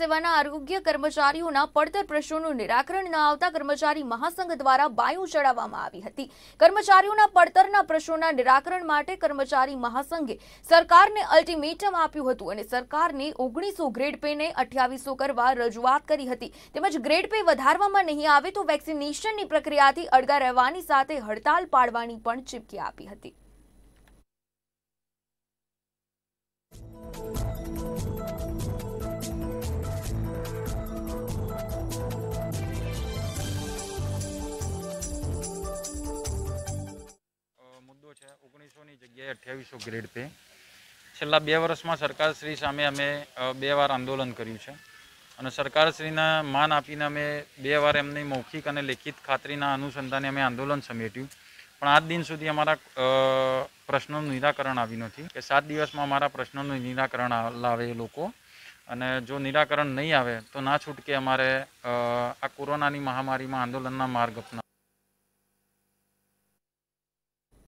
सेवाના આરોગ્ય કર્મચારીઓના પડતર પ્રશ્નોનો નિરાકરણ ન આવતા કર્મચારી મહાસંગ દ્વારા બાયો ચડાવવામાં આવી હતી કર્મચારીઓના પડતરના પ્રશ્નોના નિરાકરણ માટે કર્મચારી મહાસંગે સરકારને अल्ટીમેટમ આપ્યું હતું અને સરકારે 1900 ગ્રેડ પેને 2800 કરવા રજૂઆત કરી હતી તેમ છ ગ્રેડ પે વધારવામાં નહીં આવે તો વેક્સિનેશનની પ્રક્રિયાથી અડગા રહેવાની સાથે હડતાલ પાડવાની પણ ચીમકી આપી હતી 1900 ની જગ્યાએ 2800 ગ્રેડ પે છેલ્લા 2 વર્ષમાં સરકાર શ્રી સામે અમે બે વાર આંદોલન કર્યું છે અને સરકાર શ્રી ના માન આપીને અમે બે વાર એમની મૌખિક અને લેખિત ખાત્રીના અનુસંધાને અમે આંદોલન સમેટીયું પણ આજ દિન સુધી અમારું પ્રશ્નનું નિરાકરણ આવી નથી કે 7 દિવસમાં અમારા પ્રશ્નનું નિરાકરણ લાવે લોકો અને જો નિરાકરણ ન આવે તો ના છૂટકે અમારે આ કોરોના ની મહામારીમાં આંદોલનનો માર્ગ અપનાવ